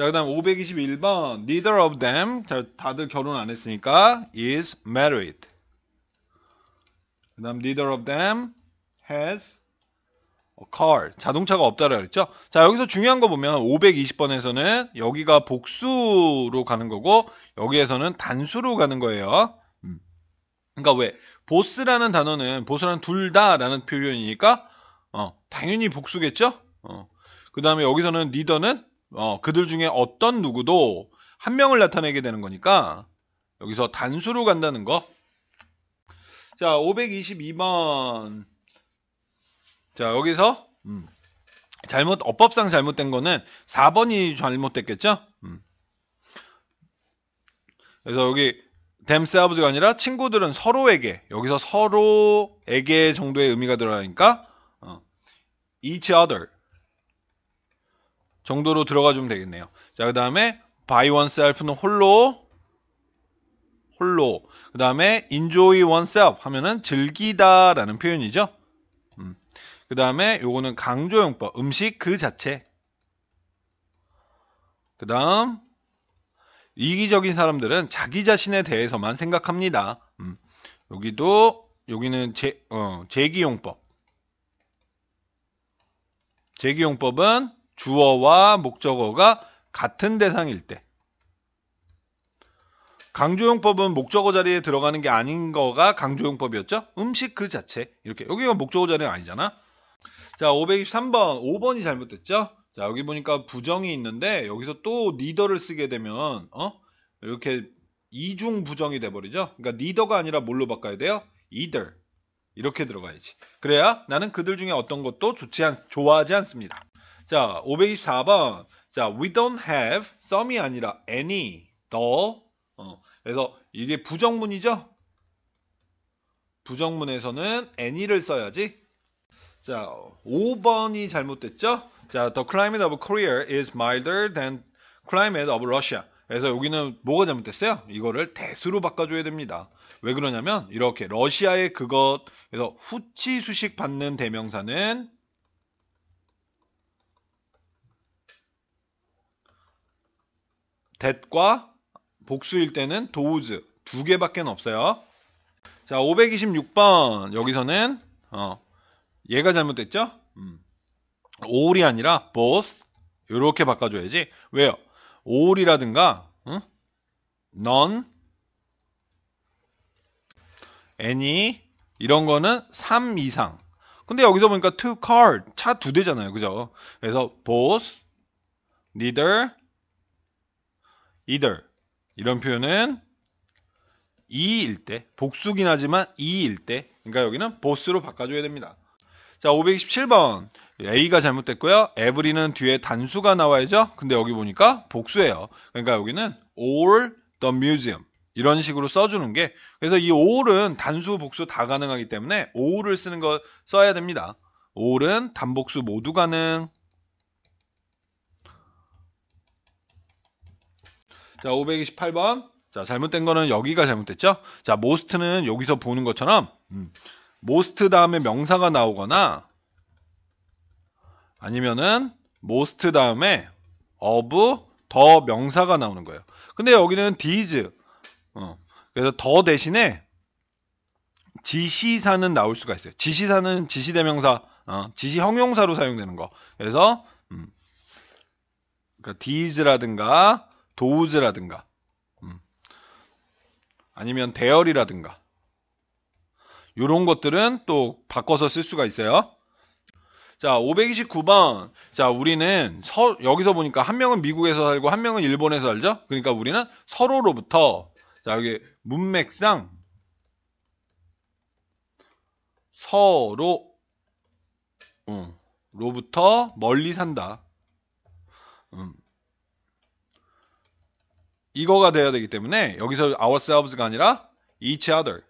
자, 그 다음 521번 Neither of them 자, 다들 결혼 안 했으니까 is married 그 다음 Neither of them has a car 자동차가 없다라 그랬죠 자 여기서 중요한 거 보면 520번에서는 여기가 복수로 가는 거고 여기에서는 단수로 가는 거예요 음. 그러니까 왜 보스라는 단어는 보스라는 둘 다 라는 표현이니까 어, 당연히 복수겠죠 어. 그 다음에 여기서는 리더는 어, 그들 중에 어떤 누구도 한 명을 나타내게 되는 거니까 여기서 단수로 간다는 거. 자, 522번. 자, 여기서 음, 잘못 어법상 잘못된 거는 4번이 잘못됐겠죠? 음. 그래서 여기 t 스 e m s e 가 아니라 친구들은 서로에게 여기서 서로에게 정도의 의미가 들어가니까 어, each other 정도로 들어가 주면 되겠네요. 자, 그 다음에 by oneself는 홀로 홀로 그 다음에 enjoy oneself 하면은 즐기다 라는 표현이죠. 음. 그 다음에 요거는 강조용법 음식 그 자체 그 다음 이기적인 사람들은 자기 자신에 대해서만 생각합니다. 음. 여기도 여기는 제, 어, 제기용법 제기용법은 주어와 목적어가 같은 대상일 때. 강조용법은 목적어 자리에 들어가는 게 아닌 거가 강조용법이었죠? 음식 그 자체. 이렇게. 여기가 목적어 자리가 아니잖아? 자, 523번. 5번이 잘못됐죠? 자, 여기 보니까 부정이 있는데, 여기서 또 니더를 쓰게 되면, 어? 이렇게 이중 부정이 돼버리죠? 그러니까 니더가 아니라 뭘로 바꿔야 돼요? either. 이렇게 들어가야지. 그래야 나는 그들 중에 어떤 것도 좋지 않, 좋아하지 않습니다. 자, 524번. 자, we don't have some이 아니라 any, the. 어, 그래서 이게 부정문이죠? 부정문에서는 any를 써야지. 자, 5번이 잘못됐죠? 자, the climate of Korea is milder than climate of Russia. 그래서 여기는 뭐가 잘못됐어요? 이거를 대수로 바꿔줘야 됩니다. 왜 그러냐면 이렇게 러시아의 그것 그래서 후치 수식 받는 대명사는 that과 복수일 때는 t h o s 두 개밖에 없어요. 자, 526번 여기서는 어, 얘가 잘못됐죠? 음. all이 아니라 both 이렇게 바꿔줘야지. 왜요? all이라든가 응? none, any 이런 거는 3 이상. 근데 여기서 보니까 two car 차두 대잖아요. 그죠? 그래서 both, neither, either 이런 표현은 이일 때 복수긴 하지만 이일 때 그러니까 여기는 보스로 바꿔줘야 됩니다. 자 527번 A가 잘못됐고요. every는 뒤에 단수가 나와야죠. 근데 여기 보니까 복수예요. 그러니까 여기는 all the museum 이런 식으로 써주는 게 그래서 이 all은 단수 복수 다 가능하기 때문에 all을 쓰는 거 써야 됩니다. all은 단복수 모두 가능 자, 528번. 자, 잘못된 거는 여기가 잘못됐죠? 자, most는 여기서 보는 것처럼 음, most 다음에 명사가 나오거나 아니면은 most 다음에 of 더 명사가 나오는 거예요. 근데 여기는 these 어, 그래서 더 대신에 지시사는 나올 수가 있어요. 지시사는 지시대명사, 어, 지시형용사로 사용되는 거. 그래서 음, 그러니까 these라든가 도우즈라든가 음. 아니면 대열이라든가 이런 것들은 또 바꿔서 쓸 수가 있어요. 자, 529번. 자, 우리는 서, 여기서 보니까 한 명은 미국에서 살고 한 명은 일본에서 살죠? 그러니까 우리는 서로로부터 자, 여기 문맥상 서로 음, 로부터 멀리 산다. 음, 이거가 돼야 되기 때문에 여기서 ourselves가 아니라 each other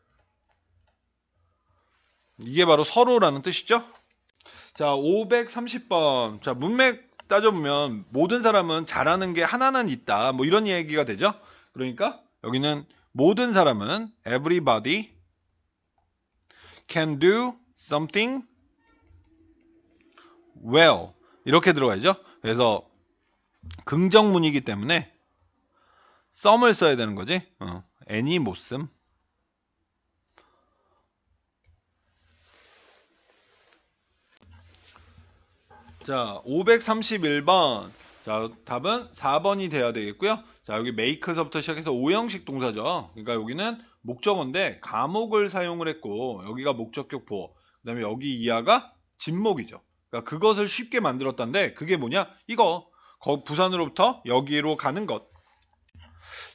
이게 바로 서로라는 뜻이죠. 자, 530번. 자, 문맥 따져보면 모든 사람은 잘하는 게 하나는 있다. 뭐 이런 얘기가 되죠. 그러니까 여기는 모든 사람은 everybody can do something well 이렇게 들어가죠. 그래서 긍정문이기 때문에 썸을 써야 되는 거지. 어. any 못 씀. 자, 531번. 자, 답은 4번이 돼야 되겠고요. 자, 여기 make서부터 시작해서 5형식 동사죠. 그러니까 여기는 목적어인데 감옥을 사용을 했고 여기가 목적격 보어. 그다음에 여기 이하가 진목이죠. 그러니까 그것을 쉽게 만들었다는데 그게 뭐냐? 이거. 부산으로부터 여기로 가는 것.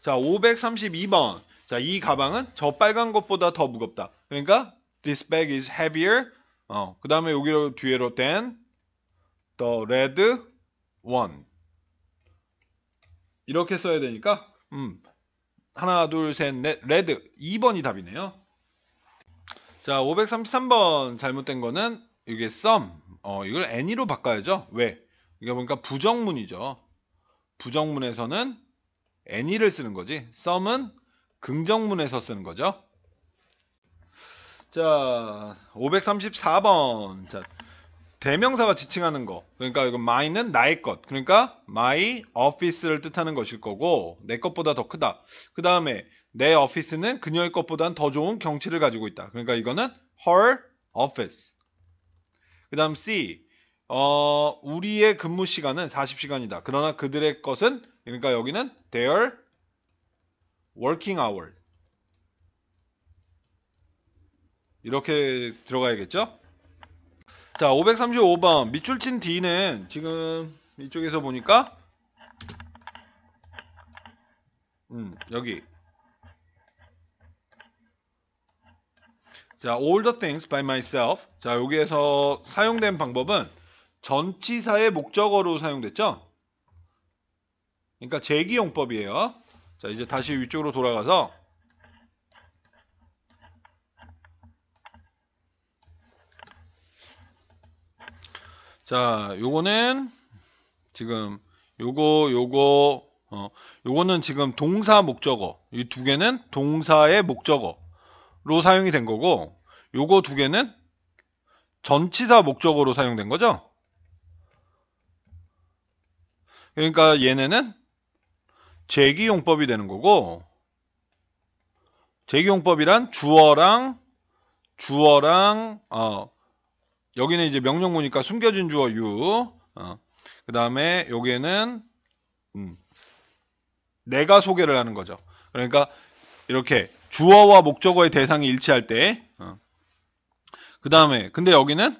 자, 532번. 자, 이 가방은 저 빨간 것보다 더 무겁다. 그러니까 this bag is heavier. 어, 그다음에 여기로 뒤에로 than the red one. 이렇게 써야 되니까 음. 하나, 둘, 셋, 넷, 레드 2번이 답이네요. 자, 533번 잘못된 거는 이게 some. 어, 이걸 any로 바꿔야죠. 왜? 이게 보니까 부정문이죠. 부정문에서는 any를 쓰는 거지 some은 긍정문에서 쓰는 거죠 자 534번 자, 대명사가 지칭하는 거 그러니까 이거 m y 는 나의 것 그러니까 my office를 뜻하는 것일 거고 내 것보다 더 크다 그 다음에 내 o f f i c e 는 그녀의 것보단 더 좋은 경치를 가지고 있다 그러니까 이거는 her office 그 다음 C 어, 우리의 근무 시간은 40시간이다 그러나 그들의 것은 그러니까 여기는 their working hour 이렇게 들어가야겠죠? 자 535번 밑줄 친 D는 지금 이쪽에서 보니까 음 여기 자 all the things by myself 자 여기에서 사용된 방법은 전치사의 목적어로 사용됐죠? 그러니까 재기용법이에요 자, 이제 다시 위쪽으로 돌아가서 자, 요거는 지금 요거 요거 어, 요거는 지금 동사 목적어 이 두 개는 동사의 목적어로 사용이 된 거고 요거 두 개는 전치사 목적으로 사용된 거죠. 그러니까 얘네는 제기용법이 되는 거고 제기용법이란 주어랑 주어랑 어, 여기는 이제 명령문이니까 숨겨진 주어 유. 어, 그 다음에 여기에는 음, 내가 소개를 하는 거죠. 그러니까 이렇게 주어와 목적어의 대상이 일치할 때. 어. 그 다음에 근데 여기는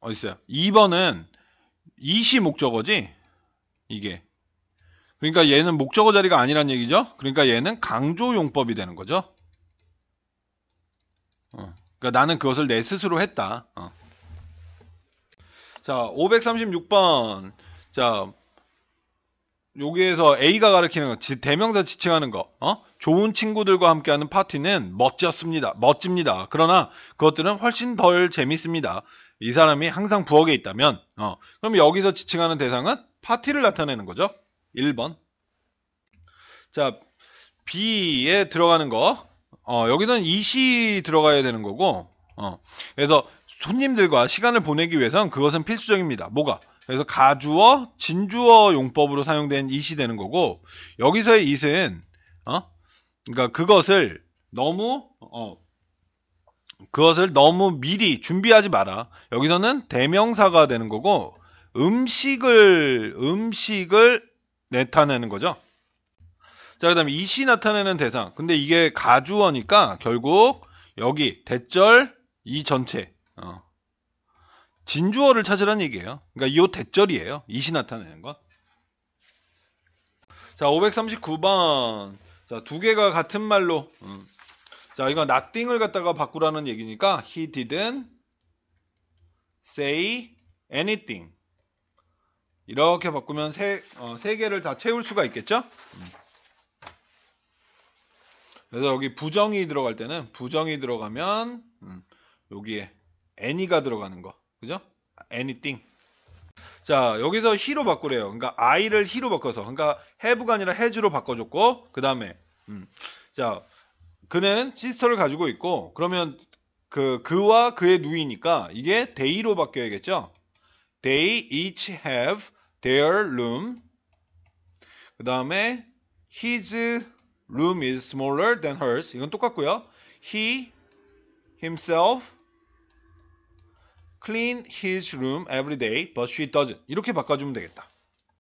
어딨어요? 2번은 이시 목적어지 이게 그러니까 얘는 목적어 자리가 아니란 얘기죠. 그러니까 얘는 강조용법이 되는 거죠. 어. 그러니까 나는 그것을 내 스스로 했다. 어. 자, 536번. 자, 여기에서 A가 가리키는 거, 대명사 지칭하는 거, 어? 좋은 친구들과 함께하는 파티는 멋졌습니다. 멋집니다. 그러나 그것들은 훨씬 덜 재밌습니다. 이 사람이 항상 부엌에 있다면, 어, 그럼 여기서 지칭하는 대상은 파티를 나타내는 거죠. 1번. 자, B에 들어가는 거. 어, 여기는 이시 들어가야 되는 거고. 어, 그래서 손님들과 시간을 보내기 위해선 그것은 필수적입니다. 뭐가? 그래서 가주어, 진주어 용법으로 사용된 이시 되는 거고 여기서의 이은 어? 그러니까 그것을 너무 어, 그것을 너무 미리 준비하지 마라. 여기서는 대명사가 되는 거고 음식을 음식을 나타내는 거죠. 자, 그 다음에 이시 나타내는 대상. 근데 이게 가주어니까 결국 여기 대절 이 전체 어. 진주어를 찾으라는 얘기예요. 그러니까 이 대절이에요. 이시 나타내는 거. 자, 539번. 자, 두 개가 같은 말로. 음. 자, 이거 nothing을 갖다가 바꾸라는 얘기니까 he didn't say anything. 이렇게 바꾸면 세, 어, 세 개를 다 채울 수가 있겠죠? 음. 그래서 여기 부정이 들어갈 때는 부정이 들어가면 음, 여기에 any가 들어가는 거 그죠? anything 자 여기서 he로 바꾸래요 그러니까 i를 he로 바꿔서 그러니까 have가 아니라 has로 바꿔줬고 그 다음에 음, 자 그는 시스터를 가지고 있고 그러면 그, 그와 그의 누이니까 이게 데이로 바뀌어야겠죠 They each have their room. 그 다음에 his room is smaller than hers. 이건 똑같고요. He himself clean his room every day, but she doesn't. 이렇게 바꿔주면 되겠다.